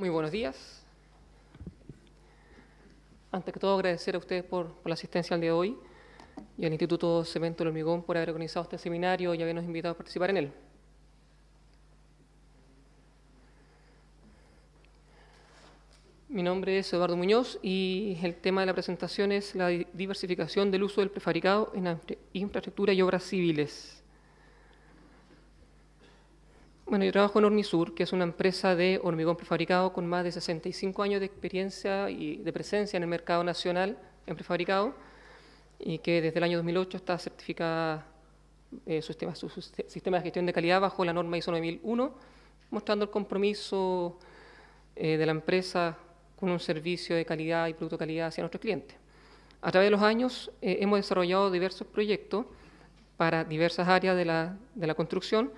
Muy buenos días. Antes que todo, agradecer a ustedes por, la asistencia al día de hoy y al Instituto Cemento del Hormigón por haber organizado este seminario y habernos invitado a participar en él. Mi nombre es Eduardo Muñoz y el tema de la presentación es la diversificación del uso del prefabricado en infraestructura y obras civiles. Bueno, yo trabajo en Hormisur, que es una empresa de hormigón prefabricado con más de 65 años de experiencia y de presencia en el mercado nacional en prefabricado y que desde el año 2008 está certificada eh, su, sistema, de gestión de calidad bajo la norma ISO 9001, mostrando el compromiso eh, de la empresa con un servicio de calidad y producto de calidad hacia nuestros clientes. A través de los años eh, hemos desarrollado diversos proyectos para diversas áreas de la, de la construcción,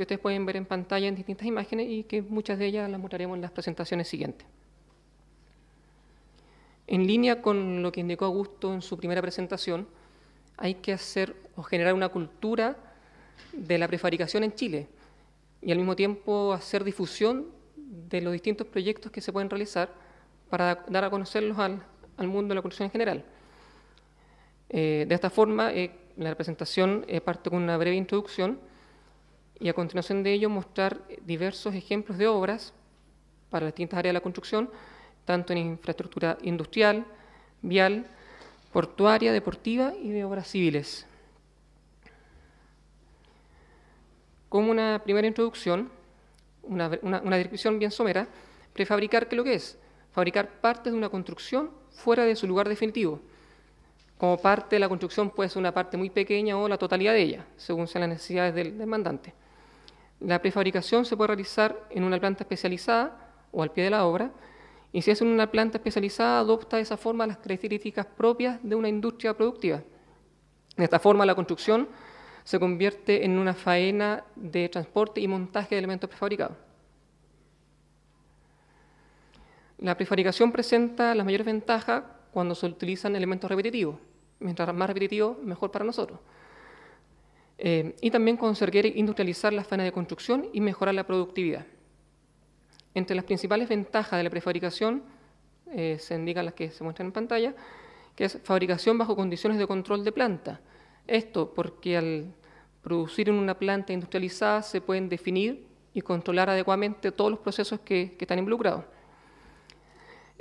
que ustedes pueden ver en pantalla en distintas imágenes y que muchas de ellas las mostraremos en las presentaciones siguientes. En línea con lo que indicó Augusto en su primera presentación, hay que hacer o generar una cultura de la prefabricación en Chile y al mismo tiempo hacer difusión de los distintos proyectos que se pueden realizar para dar a conocerlos al, mundo de la construcción en general. Eh, de esta forma, eh, la presentación eh, parte con una breve introducción y a continuación de ello mostrar diversos ejemplos de obras para las distintas áreas de la construcción, tanto en infraestructura industrial, vial, portuaria, deportiva y de obras civiles. Como una primera introducción, una, descripción bien somera, prefabricar, ¿qué es lo que es? Fabricar partes de una construcción fuera de su lugar definitivo. Como parte de la construcción puede ser una parte muy pequeña o la totalidad de ella, según sean las necesidades del, demandante. La prefabricación se puede realizar en una planta especializada o al pie de la obra, y si es en una planta especializada adopta de esa forma las características propias de una industria productiva. De esta forma la construcción se convierte en una faena de transporte y montaje de elementos prefabricados. La prefabricación presenta las mayores ventajas cuando se utilizan elementos repetitivos. Mientras más repetitivo mejor para nosotros. Eh, y también conseguir industrializar las zonas de construcción y mejorar la productividad. Entre las principales ventajas de la prefabricación, eh, se indican las que se muestran en pantalla, que es fabricación bajo condiciones de control de planta. Esto porque al producir en una planta industrializada se pueden definir y controlar adecuadamente todos los procesos que, están involucrados.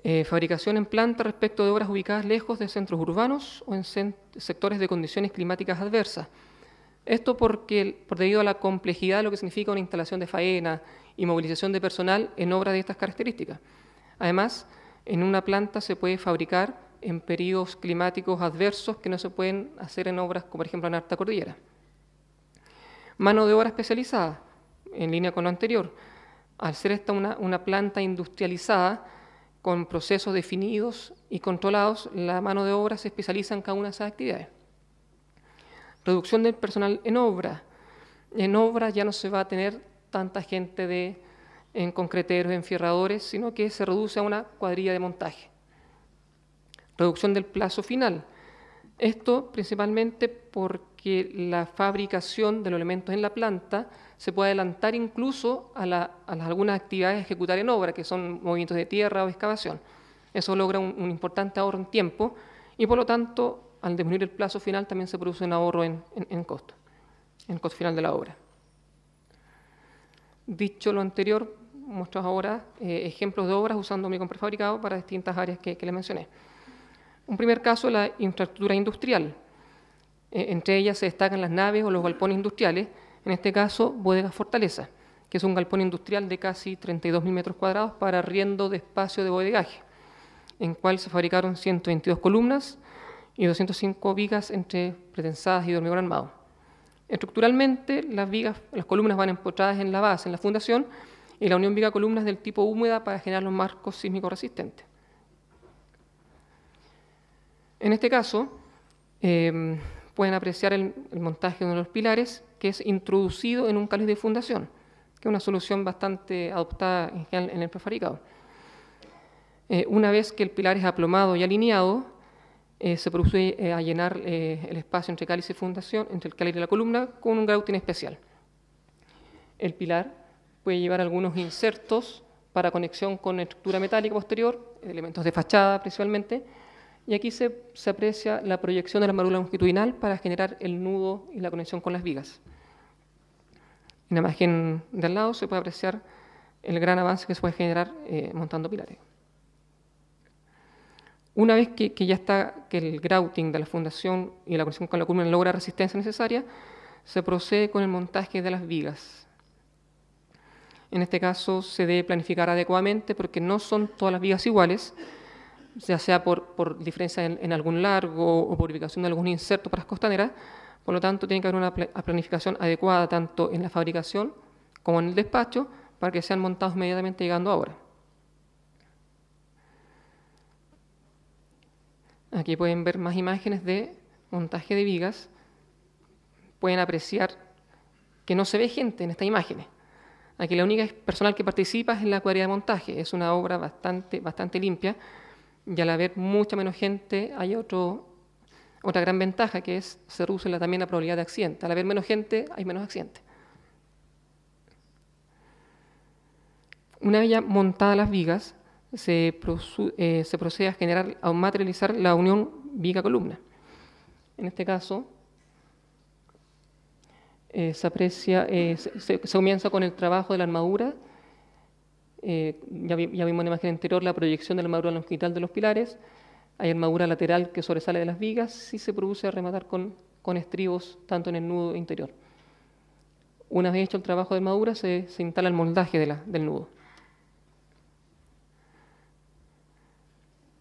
Eh, fabricación en planta respecto de obras ubicadas lejos de centros urbanos o en sectores de condiciones climáticas adversas. Esto porque, por debido a la complejidad de lo que significa una instalación de faena y movilización de personal en obras de estas características. Además, en una planta se puede fabricar en periodos climáticos adversos que no se pueden hacer en obras, como por ejemplo en alta cordillera. Mano de obra especializada, en línea con lo anterior. Al ser esta una planta industrializada, con procesos definidos y controlados, la mano de obra se especializa en cada una de esas actividades reducción del personal en obra. En obra ya no se va a tener tanta gente de, en concreteros, en fierradores, sino que se reduce a una cuadrilla de montaje. Reducción del plazo final. Esto principalmente porque la fabricación de los elementos en la planta se puede adelantar incluso a, algunas actividades a ejecutar en obra, que son movimientos de tierra o excavación. Eso logra un importante ahorro en tiempo y por lo tanto al disminuir el plazo final también se produce un ahorro en, costo, en costo final de la obra. Dicho lo anterior, muestro ahora eh, ejemplos de obras usando hormigón prefabricado para distintas áreas que, que, les mencioné. Un primer caso, la infraestructura industrial. Eh, entre ellas se destacan las naves o los galpones industriales, en este caso, Bodegas Fortaleza, que es un galpón industrial de casi 32.000 metros cuadrados para arriendo de espacio de bodegaje, en cual se fabricaron 122 columnas, y 205 vigas entre pretensadas y hormigón armado. Estructuralmente, las, vigas, las columnas van empotradas en la base, en la fundación, y la unión viga columnas del tipo húmeda para generar los marcos sísmicos resistentes. En este caso, em, pueden apreciar el, montaje de uno de los pilares que es introducido en un cáliz de fundación, que es una solución bastante adoptada en, el prefabricado. Eh, una vez que el pilar es aplomado y alineado, eh, se produce eh, a llenar eh, el espacio entre cálice y fundación, entre el cálice y la columna, con un grouting especial. El pilar puede llevar algunos insertos para conexión con estructura metálica posterior, elementos de fachada principalmente, y aquí se, aprecia la proyección de la marula longitudinal para generar el nudo y la conexión con las vigas. En la imagen de al lado se puede apreciar el gran avance que se puede generar montando pilares. Una vez que, ya está, que el grouting de la fundación y la conexión con la columna logra resistencia necesaria, se procede con el montaje de las vigas. En este caso se debe planificar adecuadamente porque no son todas las vigas iguales, ya sea por, diferencia en, algún largo o por ubicación de algún inserto para las costaneras, por lo tanto tiene que haber una planificación adecuada tanto en la fabricación como en el despacho para que sean montados inmediatamente llegando ahora. Aquí pueden ver más imágenes de montaje de vigas. Pueden apreciar que no se ve gente en estas imágenes. Aquí la única personal que participa es en la cuadrilla de montaje. Es una obra bastante, bastante limpia y al haber mucha menos gente hay otro, otra gran ventaja que es se reduce la, también la probabilidad de accidente. Al haber menos gente hay menos accidente. Una vez ya montadas las vigas, eh, se, procede a generar, a materializar la unión viga-columna. En este caso, eh, se aprecia, eh, se, comienza con el trabajo de la armadura. ya, vimos en la imagen anterior la proyección de la armadura longitudinal de los pilares. Hay armadura lateral que sobresale de las vigas y se produce a rematar con, estribos tanto en el nudo interior. Una vez hecho el trabajo de armadura, se, instala el moldaje del nudo.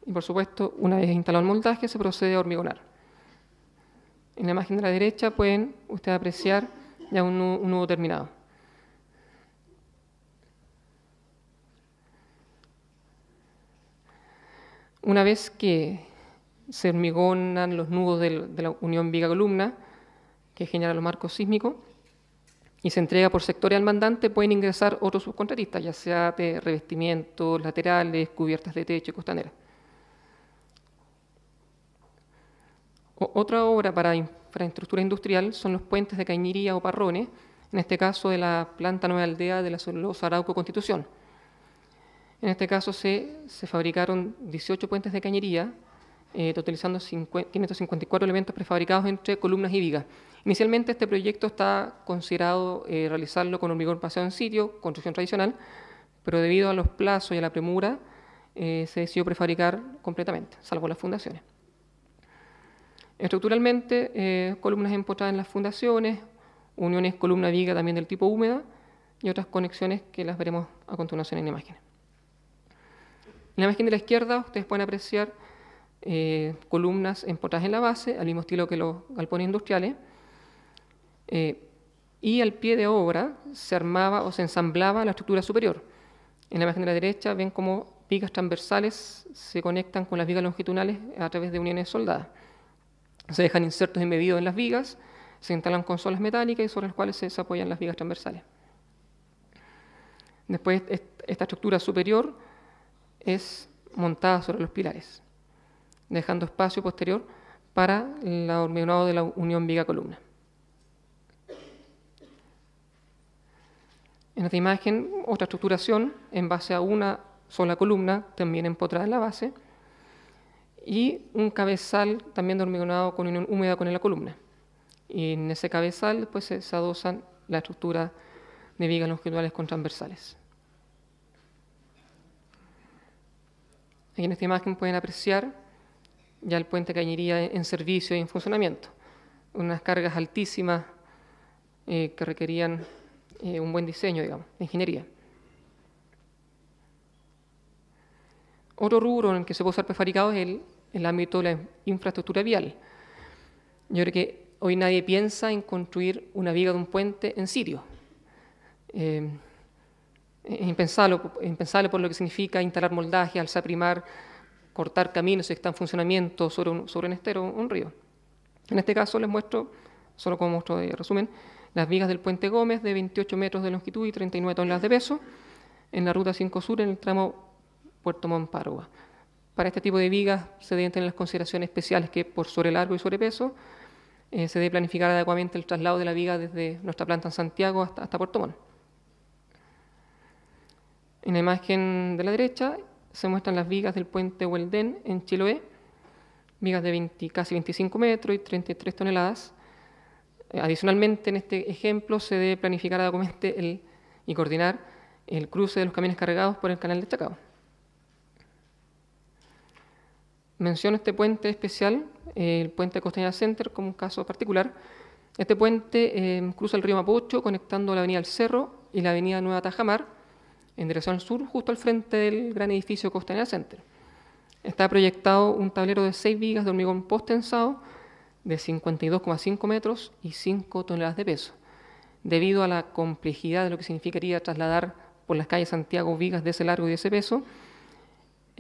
Y por supuesto, una vez instalado el moldaje, se procede a hormigonar. En la imagen de la derecha pueden ustedes apreciar ya un, nudo terminado. Una vez que se hormigonan los nudos de la unión viga-columna, que genera los marcos sísmicos, y se entrega por sector al mandante, pueden ingresar otros subcontratistas, ya sea de revestimientos laterales, cubiertas de techo y costaneras. otra obra para infraestructura industrial son los puentes de cañería o Parrones, en este caso de la planta Nueva Aldea de la Celulosa Arauco Constitución. En este caso se, fabricaron 18 puentes de cañería, eh, totalizando 554 elementos prefabricados entre columnas y vigas. Inicialmente este proyecto está considerado eh, realizarlo con hormigón pasado en sitio, construcción tradicional, pero debido a los plazos y a la premura eh, se decidió prefabricar completamente, salvo las fundaciones. Estructuralmente, eh, columnas empotradas en las fundaciones, uniones columna-viga también del tipo húmeda y otras conexiones que las veremos a continuación en la imagen. En la imagen de la izquierda ustedes pueden apreciar eh, columnas empotradas en la base, al mismo estilo que los galpones industriales, eh, y al pie de obra se armaba o se ensamblaba la estructura superior. En la imagen de la derecha ven cómo vigas transversales se conectan con las vigas longitudinales a través de uniones soldadas. Se dejan insertos embebidos en las vigas, se instalan consolas metálicas sobre las cuales se, se apoyan las vigas transversales. Después, esta estructura superior es montada sobre los pilares, dejando espacio posterior para el hormigonado de la unión viga-columna. En esta imagen, otra estructuración en base a una sola columna, también empotrada en la base, y un cabezal también de hormigonado con unión húmeda con la columna. Y en ese cabezal después pues, se, adosan la estructura de vigas longitudinales con transversales. Aquí en esta imagen pueden apreciar ya el puente Cañería en servicio y en funcionamiento. Unas cargas altísimas eh, que requerían eh, un buen diseño, digamos, de ingeniería. Otro rubro en el que se puede usar prefabricado es el ...en el ámbito de la infraestructura vial. Yo creo que hoy nadie piensa en construir una viga de un puente en Sirio. Eh, es impensable, por lo que significa instalar moldaje, alzar primar, cortar caminos que está en funcionamiento sobre un, sobre un estero, un río. En este caso les muestro, solo como muestro de resumen, las vigas del puente Gómez de 28 metros de longitud y 39 toneladas de peso en la ruta 5 Sur en el tramo Puerto montt para este tipo de vigas se deben tener las consideraciones especiales que por sobre largo y sobrepeso eh, se debe planificar adecuadamente el traslado de la viga desde nuestra planta en Santiago hasta, Puerto Montt. En la imagen de la derecha se muestran las vigas del puente Hueldén en Chiloé, vigas de casi 25 metros y 33 toneladas. Eh, adicionalmente, en este ejemplo se debe planificar adecuadamente el, y coordinar el cruce de los camiones cargados por el canal de Chacao. Menciono este puente especial, eh, el puente Costanera Center, como un caso particular. Este puente eh, cruza el río Mapocho, conectando la avenida El Cerro y la avenida Nueva Tajamar, en dirección al sur, justo al frente del gran edificio Costanera Center. Está proyectado un tablero de seis vigas de hormigón postensado de 52,5 metros y 5 toneladas de peso. Debido a la complejidad de lo que significaría trasladar por las calles Santiago vigas de ese largo y de ese peso,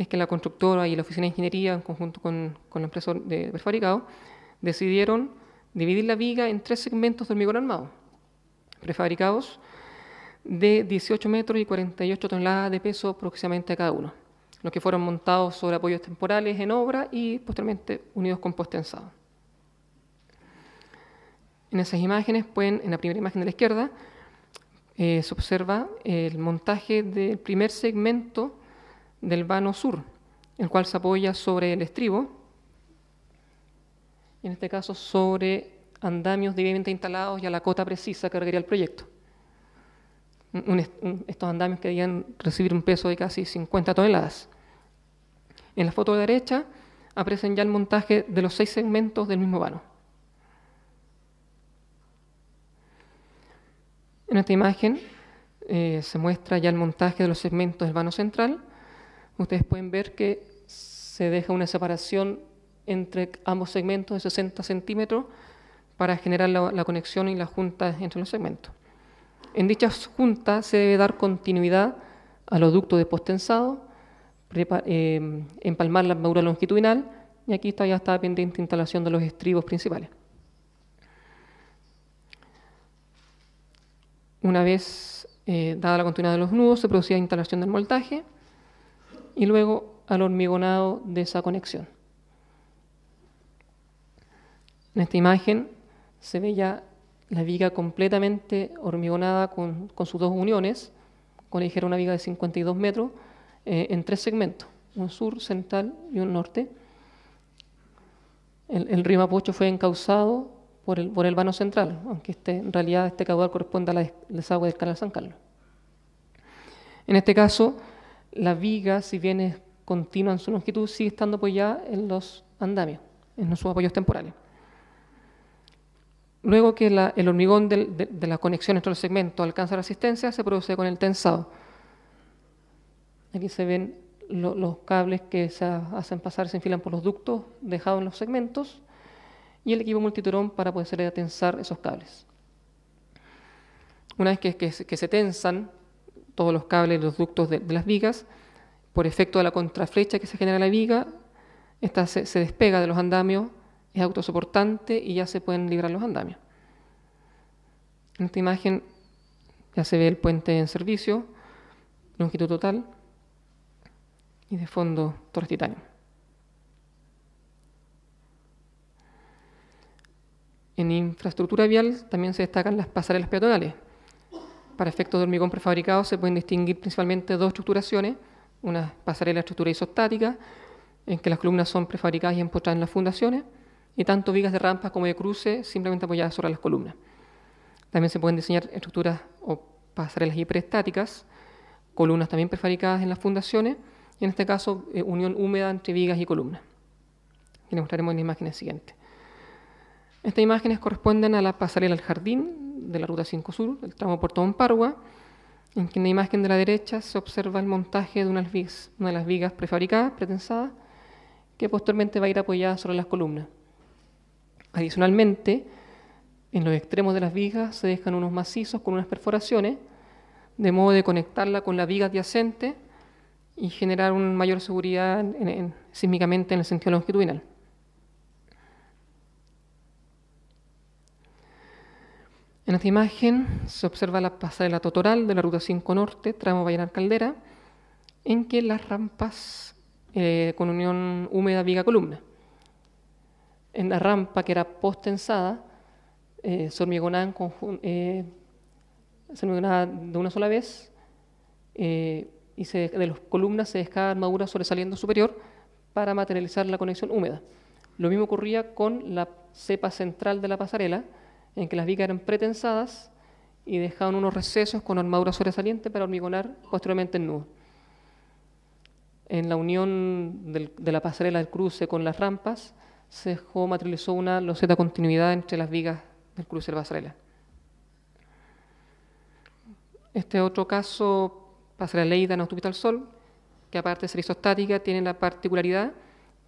es que la constructora y la oficina de ingeniería, en conjunto con, con la empresa de prefabricado, decidieron dividir la viga en tres segmentos de hormigón armado, prefabricados de 18 metros y 48 toneladas de peso aproximadamente a cada uno, los que fueron montados sobre apoyos temporales en obra y posteriormente unidos con postensado. En esas imágenes pueden, en la primera imagen de la izquierda, eh, se observa el montaje del primer segmento del vano sur, el cual se apoya sobre el estribo, en este caso sobre andamios debidamente instalados y a la cota precisa que requería el proyecto. estos andamios querían recibir un peso de casi 50 toneladas. En la foto de derecha aparecen ya el montaje de los seis segmentos del mismo vano. En esta imagen eh, se muestra ya el montaje de los segmentos del vano central ustedes pueden ver que se deja una separación entre ambos segmentos de 60 centímetros para generar la, conexión y la junta entre los segmentos. En dichas juntas se debe dar continuidad a los ductos de postensado, eh, empalmar la armadura longitudinal y aquí está, ya está pendiente instalación de los estribos principales. Una vez eh, dada la continuidad de los nudos, se producía instalación del montaje y luego al hormigonado de esa conexión. En esta imagen se ve ya la viga completamente hormigonada con, sus dos uniones, ...con una viga de 52 metros, eh, en tres segmentos, un sur, central y un norte. El, el río fue encauzado por el, por el vano central, aunque este, en realidad este caudal corresponde a la desagüe del canal San Carlos. En este caso, la viga, si bien es continua en su longitud, sigue estando apoyada en los andamios, en sus apoyos temporales. Luego que el hormigón de, la conexión entre los segmentos alcanza resistencia, se produce con el tensado. Aquí se ven los cables que se hacen pasar, se enfilan por los ductos dejados en los segmentos y el equipo multiturón para poder tensar esos cables. Una vez que se tensan, todos los cables, y los ductos de, las vigas, por efecto de la contraflecha que se genera en la viga, esta se, despega de los andamios, es autosoportante y ya se pueden librar los andamios. En esta imagen ya se ve el puente en servicio, longitud total y de fondo torres titanio. En infraestructura vial también se destacan las pasarelas peatonales. Para efectos de hormigón prefabricado se pueden distinguir principalmente dos estructuraciones, una pasarela estructura isostática, en que las columnas son prefabricadas y empotradas en las fundaciones, y tanto vigas de rampas como de cruce simplemente apoyadas sobre las columnas. También se pueden diseñar estructuras o pasarelas hiperestáticas, columnas también prefabricadas en las fundaciones, y en este caso eh, unión húmeda entre vigas y columnas, y les mostraremos en las imágenes siguientes. Estas imágenes corresponden a la pasarela al jardín, de la Ruta 5 Sur, el tramo Puerto Pargua, en que en la imagen de la derecha se observa el montaje de una de las vigas prefabricadas, pretensadas, que posteriormente va a ir apoyada sobre las columnas. Adicionalmente, en los extremos de las vigas se dejan unos macizos con unas perforaciones, de modo de conectarla con la viga adyacente y generar una mayor seguridad sísmicamente en el sentido longitudinal. En esta imagen se observa la pasarela totoral de la Ruta 5 Norte, tramo Vallenar Caldera, en que las rampas eh, con unión húmeda viga columna. En la rampa que era postensada, eh, se, hormigonaba eh, de una sola vez eh, y de las columnas se dejaba armadura sobresaliendo superior para materializar la conexión húmeda. Lo mismo ocurría con la cepa central de la pasarela, en que las vigas eran pretensadas y dejaban unos recesos con armadura sobresaliente para hormigonar posteriormente el nudo. En la unión de la pasarela del cruce con las rampas, se materializó una loseta continuidad entre las vigas del cruce de la pasarela. Este otro caso, pasarela Leida en al Sol, que aparte de ser isostática, tiene la particularidad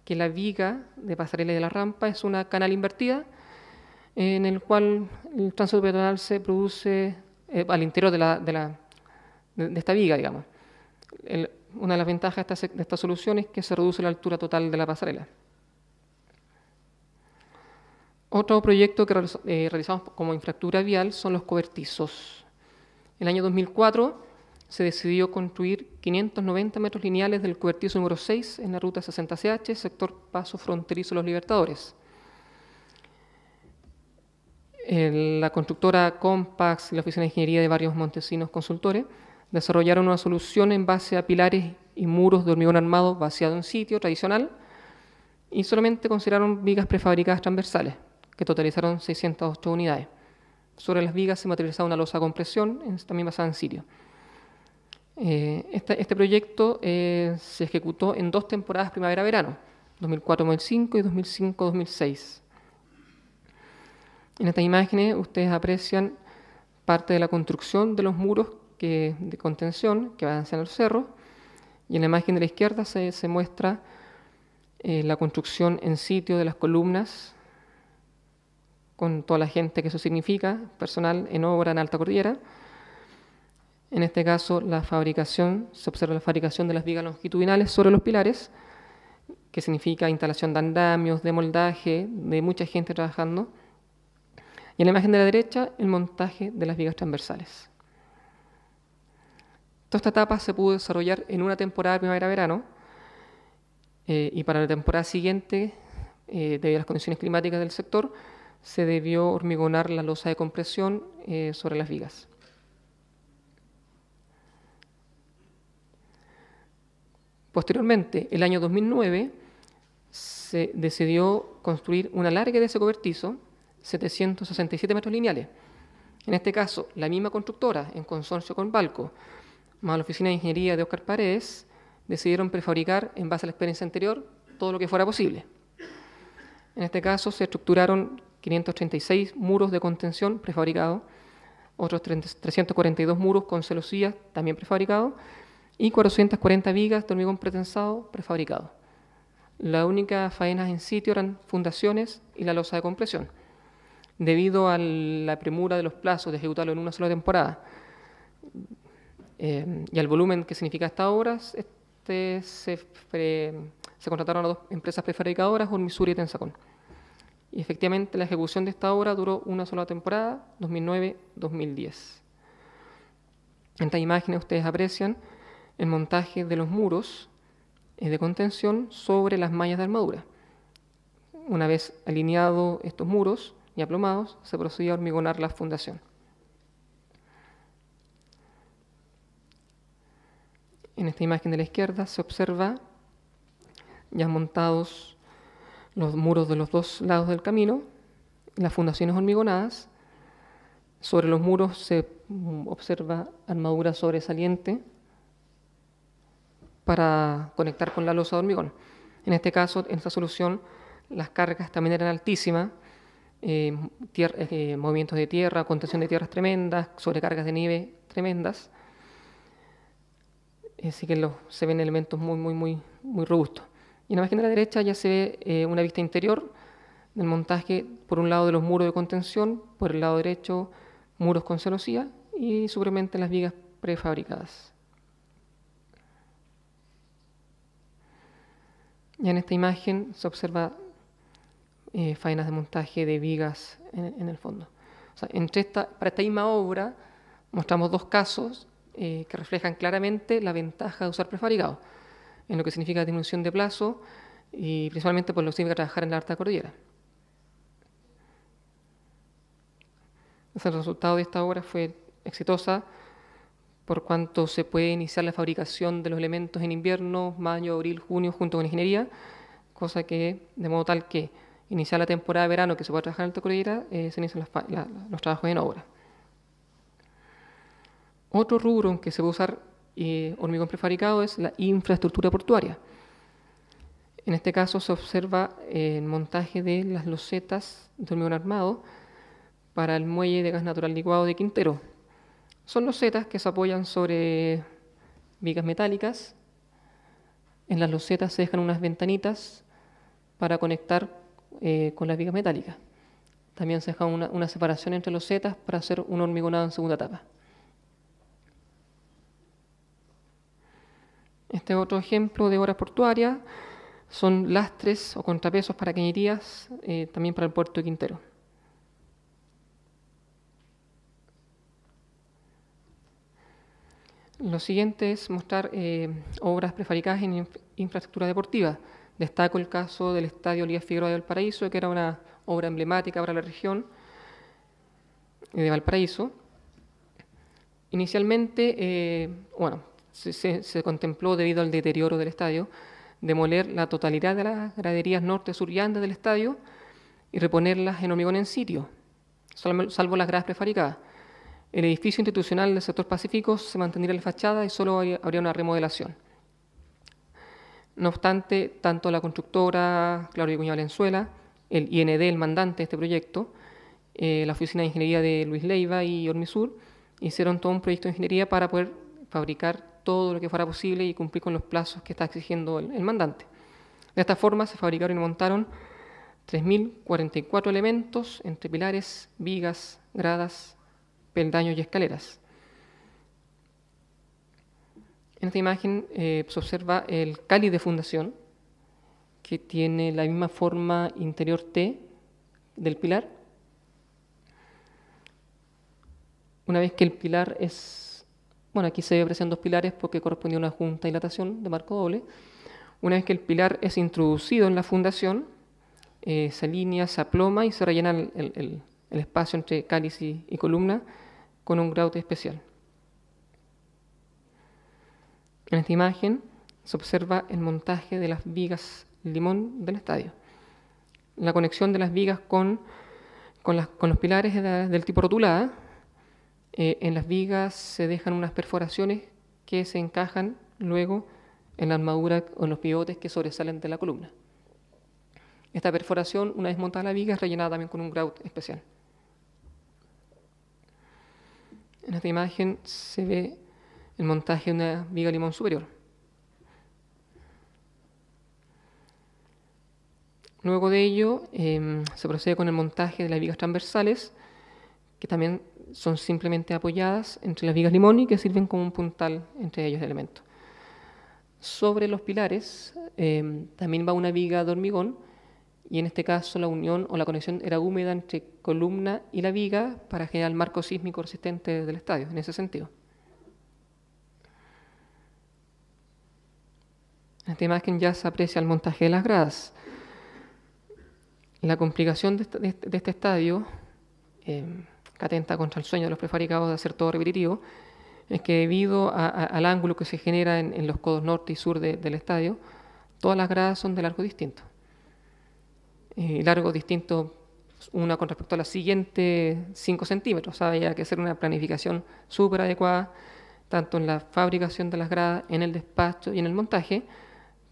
que la viga de pasarela y de la rampa es una canal invertida, en el cual el tránsito peatonal se produce eh, al interior de, esta viga, digamos. una de las ventajas de esta, solución es que se reduce la altura total de la pasarela. Otro proyecto que eh, realizamos como infraestructura vial son los cobertizos. En el año 2004 se decidió construir 590 metros lineales del cobertizo número 6 en la ruta 60CH, sector paso fronterizo Los Libertadores la constructora Compax y la Oficina de Ingeniería de varios Montesinos Consultores desarrollaron una solución en base a pilares y muros de hormigón armado vaciado en sitio tradicional y solamente consideraron vigas prefabricadas transversales, que totalizaron 608 unidades. Sobre las vigas se materializaba una losa de compresión, también basada en sitio. Eh, este, proyecto eh, se ejecutó en dos temporadas primavera-verano, 2004-2005 y 2005-2006. En estas imágenes ustedes aprecian parte de la construcción de los muros de contención que van hacia los cerros y en la imagen de la izquierda se, muestra eh, la construcción en sitio de las columnas con toda la gente que eso significa, personal en obra en Alta Cordillera. En este caso, la fabricación, se observa la fabricación de las vigas longitudinales sobre los pilares, que significa instalación de andamios, de moldaje, de mucha gente trabajando en la imagen de la derecha, el montaje de las vigas transversales. Toda esta etapa se pudo desarrollar en una temporada primavera-verano eh, y para la temporada siguiente, eh, debido a las condiciones climáticas del sector, se debió hormigonar la losa de compresión eh, sobre las vigas. Posteriormente, el año 2009, se decidió construir una larga de ese cobertizo 767 metros lineales. En este caso, la misma constructora, en consorcio con Balco, más la Oficina de Ingeniería de Oscar Paredes, decidieron prefabricar, en base a la experiencia anterior, todo lo que fuera posible. En este caso, se estructuraron 536 muros de contención prefabricados, otros 342 muros con celosías también prefabricados y 440 vigas de hormigón pretensado prefabricado. Las únicas faenas en sitio eran fundaciones y la losa de compresión debido a la premura de los plazos de ejecutarlo en una sola temporada eh, y al volumen que significa esta obra, este se, contrataron a dos empresas prefabricadoras, Urmisuri y Tensacon. Y efectivamente la ejecución de esta obra duró una sola temporada, 2009-2010. En esta imagen, ustedes aprecian el montaje de los muros eh, de contención sobre las mallas de armadura. Una vez alineados estos muros, y aplomados, se procedía a hormigonar la fundación. En esta imagen de la izquierda se observa ya montados los muros de los dos lados del camino, las fundaciones hormigonadas. Sobre los muros se observa armadura sobresaliente para conectar con la losa de hormigón. En este caso, en esta solución, las cargas también eran altísimas, eh, eh, movimientos de tierra, contención de tierras tremendas, sobrecargas de nieve tremendas. Eh, así que se ven elementos muy, muy, muy, muy robustos. Y en la imagen de la derecha ya se ve una vista interior del montaje, por un lado de los muros de contención, por el lado derecho muros con celosía y supremamente las vigas prefabricadas. Ya en esta imagen se observa eh, faenas de montaje de vigas en, el fondo. entre esta, para esta misma obra mostramos dos casos eh, que reflejan claramente la ventaja de usar prefabricado, en lo que significa disminución de plazo y principalmente por lo que significa trabajar en la alta cordillera. el resultado de esta obra fue exitosa por cuanto se puede iniciar la fabricación de los elementos en invierno, mayo, abril, junio, junto con ingeniería, cosa que, de modo tal que iniciar la temporada de verano que se va a trabajar en alto Cordillera, eh, se inician los trabajos en obra. Otro rubro en que se puede usar eh, hormigón prefabricado es la infraestructura portuaria. En este caso se observa eh, el montaje de las losetas de hormigón armado para el muelle de gas natural licuado de Quintero. Son losetas que se apoyan sobre vigas metálicas. En las losetas se dejan unas ventanitas para conectar eh, con las vigas metálicas. También se deja una, una separación entre los zetas para hacer un hormigonado en segunda etapa. Este otro ejemplo de obras portuarias. Son lastres o contrapesos para cañerías, eh, también para el puerto de Quintero. Lo siguiente es mostrar eh, obras prefabricadas en infraestructura deportiva. Destaco el caso del Estadio Lía Figueroa de Valparaíso, que era una obra emblemática para la región eh, de Valparaíso. Inicialmente, eh, bueno, se, contempló, debido al deterioro del estadio, demoler la totalidad de las graderías norte, sur y del estadio y reponerlas en hormigón en sitio, salvo las gradas prefabricadas. El edificio institucional del sector pacífico se mantendría en la fachada y solo habría una remodelación. No obstante, tanto la constructora Claudia Cuña Valenzuela, el IND, el mandante de este proyecto, eh, la Oficina de Ingeniería de Luis Leiva y Ormisur, hicieron todo un proyecto de ingeniería para poder fabricar todo lo que fuera posible y cumplir con los plazos que está exigiendo el, el mandante. De esta forma se fabricaron y montaron 3.044 elementos entre pilares, vigas, gradas, peldaños y escaleras. En esta imagen eh, se pues, observa el cáliz de fundación, que tiene la misma forma interior T del pilar. Una vez que el pilar es, bueno, aquí se aprecian dos pilares porque corresponde a una junta de dilatación de marco doble. Una vez que el pilar es introducido en la fundación, eh, se alinea, se aploma y se rellena el, espacio entre cáliz y, y columna con un grout especial. En esta imagen se observa el montaje de las vigas limón del estadio. La conexión de las vigas con, los pilares del tipo rotulada. Eh, en las vigas se dejan unas perforaciones que se encajan luego en la armadura o en los pivotes que sobresalen de la columna. Esta perforación, una vez montada la viga, es rellenada también con un grout especial. En esta imagen se ve el montaje de una viga limón superior. Luego de ello, em, se procede con el montaje de las vigas transversales, que también son simplemente apoyadas entre las vigas limón y que sirven como un puntal entre ellos de elementos. Sobre los pilares em, también va una viga de hormigón y en este caso la unión o la conexión era húmeda entre columna y la viga para generar el marco sísmico resistente del estadio, en ese sentido. esta imagen ya se aprecia el montaje de las gradas. La complicación de este, este, este estadio, eh, que atenta contra el sueño de los prefabricados de hacer todo repetitivo, es que debido al ángulo que se genera en, los codos norte y sur del estadio, todas las gradas son de largo distinto. Eh, largo distinto una con respecto a la siguiente 5 centímetros. O había que hacer una planificación súper adecuada, tanto en la fabricación de las gradas, en el despacho y en el montaje,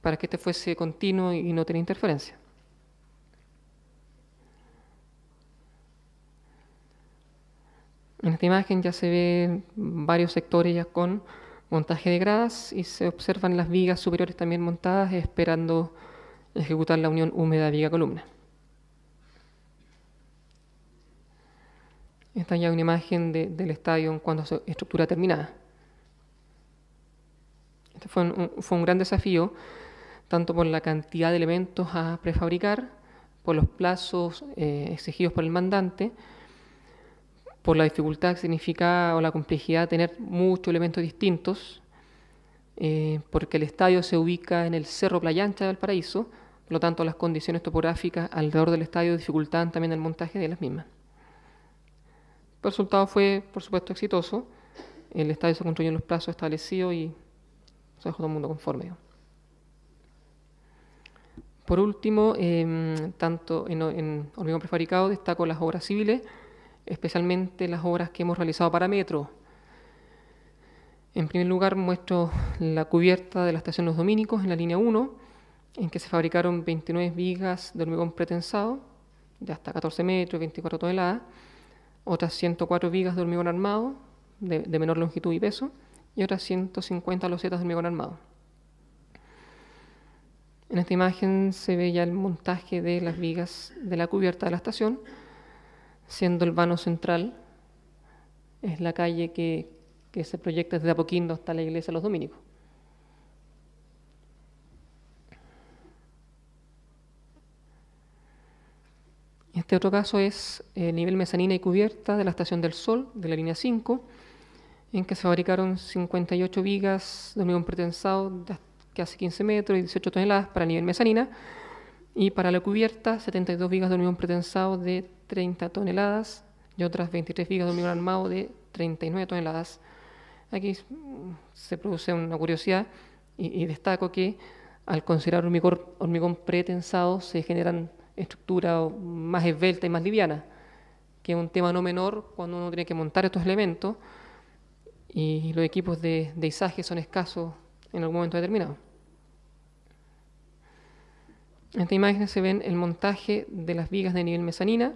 para que este fuese continuo y no tenga interferencia. En esta imagen ya se ven varios sectores ya con montaje de gradas y se observan las vigas superiores también montadas esperando ejecutar la unión húmeda viga-columna. Esta ya es una imagen del estadio en cuanto su estructura terminada. Este fue fue un gran desafío tanto por la cantidad de elementos a prefabricar, por los plazos eh, exigidos por el mandante, por la dificultad que significa o la complejidad de tener muchos elementos distintos, eh, porque el estadio se ubica en el Cerro Playancha Ancha Paraíso, Paraíso, por lo tanto las condiciones topográficas alrededor del estadio dificultan también el montaje de las mismas. El resultado fue, por supuesto, exitoso. El estadio se construyó en los plazos establecidos y se dejó todo el mundo conforme. Por último, em, tanto en, hormigón prefabricado destaco las obras civiles, especialmente las obras que hemos realizado para metro. En primer lugar, muestro la cubierta de la estación Los Dominicos en la línea 1, en que se fabricaron 29 vigas de hormigón pretensado, de hasta 14 metros, y 24 toneladas, otras 104 vigas de hormigón armado, de, de menor longitud y peso, y otras 150 losetas de hormigón armado. En esta imagen se ve ya el montaje de las vigas de la cubierta de la estación, siendo el vano central, es la calle que, se proyecta desde Apoquindo hasta la iglesia de los dominicos. Este otro caso es el eh, nivel mezanina y cubierta de la Estación del Sol, de la línea 5, en que se fabricaron 58 vigas de hormigón pretensado que hace 15 metros y 18 toneladas para nivel mezanina, y para la cubierta 72 vigas de hormigón pretensado de 30 toneladas y otras 23 vigas de hormigón armado de 39 toneladas. Aquí se produce una curiosidad y, destaco que al considerar hormigón, hormigón pretensado se generan estructuras más esbelta y más liviana que es un tema no menor cuando uno tiene que montar estos elementos y los equipos de, de izaje son escasos en algún momento determinado. En esta imagen se ven el montaje de las vigas de nivel mezanina,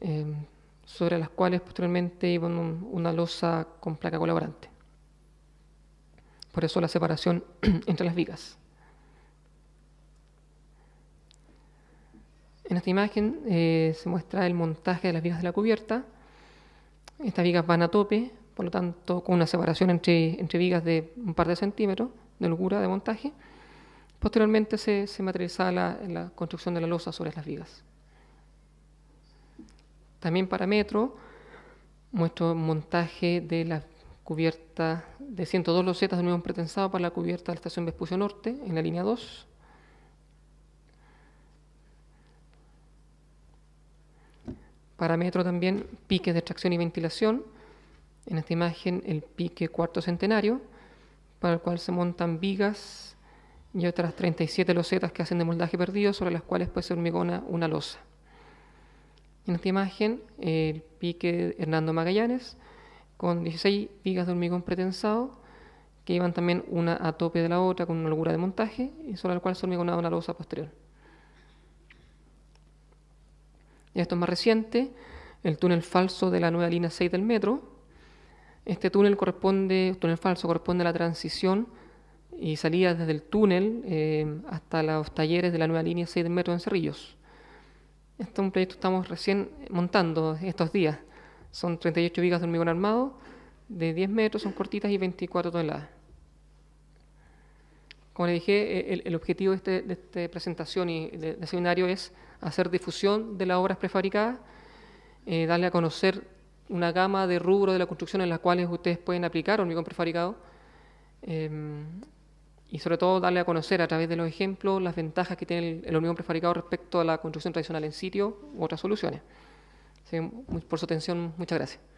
em, sobre las cuales posteriormente iban una losa con placa colaborante. Por eso la separación entre las vigas. En esta imagen eh, se muestra el montaje de las vigas de la cubierta. Estas vigas van a tope por lo tanto con una separación entre, vigas de un par de centímetros de holgura de montaje. Posteriormente se, se materializaba la, construcción de la losa sobre las vigas. También para metro muestro montaje de la cubierta de 102 losetas de nuevo pretensado para la cubierta de la estación Vespucio Norte en la línea 2. Para metro también piques de extracción y ventilación en esta imagen el pique cuarto centenario, para el cual se montan vigas y otras 37 losetas que hacen de moldaje perdido, sobre las cuales se hormigona una losa. En esta imagen el pique Hernando Magallanes, con 16 vigas de hormigón pretensado, que iban también una a tope de la otra con una holgura de montaje y sobre la cual se hormigonaba una losa posterior. Y esto es más reciente, el túnel falso de la nueva línea 6 del metro, este túnel corresponde, túnel falso, corresponde a la transición y salida desde el túnel eh, hasta los talleres de la nueva línea 6 de metro en Cerrillos. Este es un proyecto que estamos recién montando estos días. Son 38 vigas de hormigón armado de 10 metros, son cortitas y 24 toneladas. Como le dije, e-, el, objetivo de, esta este presentación y de, seminario es hacer difusión de las obras prefabricadas, eh, darle a conocer una gama de rubros de la construcción en las cuales ustedes pueden aplicar hormigón prefabricado em, y sobre todo darle a conocer a través de los ejemplos las ventajas que tiene el, hormigón prefabricado respecto a la construcción tradicional en sitio u otras soluciones. por su atención, muchas gracias.